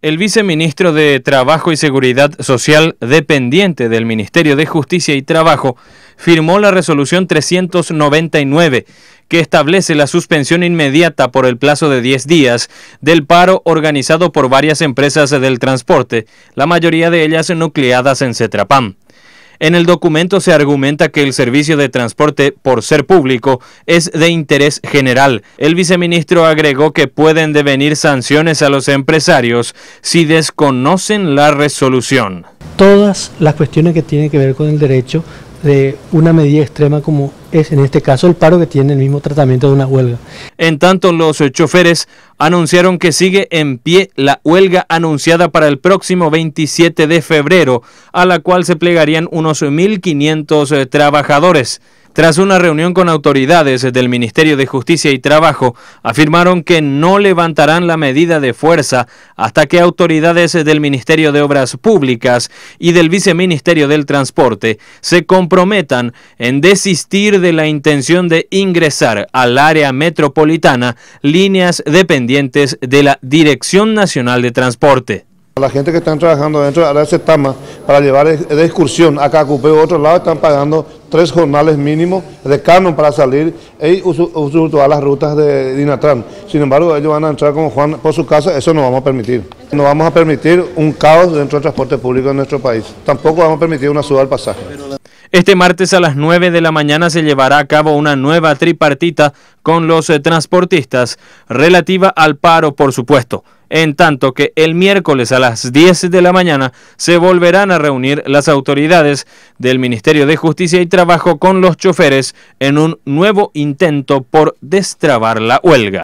El viceministro de Trabajo y Seguridad Social, dependiente del Ministerio de Justicia y Trabajo, firmó la resolución 399 que establece la suspensión inmediata por el plazo de 10 días del paro organizado por varias empresas del transporte, la mayoría de ellas nucleadas en Cetrapam. En el documento se argumenta que el servicio de transporte, por ser público, es de interés general. El viceministro agregó que pueden devenir sanciones a los empresarios si desconocen la resolución. Todas las cuestiones que tienen que ver con el derecho de una medida extrema como es en este caso el paro que tiene el mismo tratamiento de una huelga. En tanto, los eh, choferes anunciaron que sigue en pie la huelga anunciada para el próximo 27 de febrero, a la cual se plegarían unos 1.500 eh, trabajadores. Tras una reunión con autoridades eh, del Ministerio de Justicia y Trabajo, afirmaron que no levantarán la medida de fuerza hasta que autoridades del Ministerio de Obras Públicas y del Viceministerio del Transporte se comprometan en desistir de la intención de ingresar al área metropolitana líneas dependientes de la Dirección Nacional de Transporte. La gente que está trabajando dentro de la CETAMA para llevar de excursión a Cacupé u otro lado están pagando tres jornales mínimos de canon para salir y usar todas las rutas de Dinatran. Sin embargo, ellos van a entrar como Juan por su casa, eso no vamos a permitir. No vamos a permitir un caos dentro del transporte público en nuestro país. Tampoco vamos a permitir una suba al pasaje. Este martes a las 9 de la mañana se llevará a cabo una nueva tripartita con los eh, transportistas relativa al paro, por supuesto. En tanto que el miércoles a las 10 de la mañana se volverán a reunir las autoridades del Ministerio de Justicia y Trabajo con los choferes en un nuevo intento por destrabar la huelga.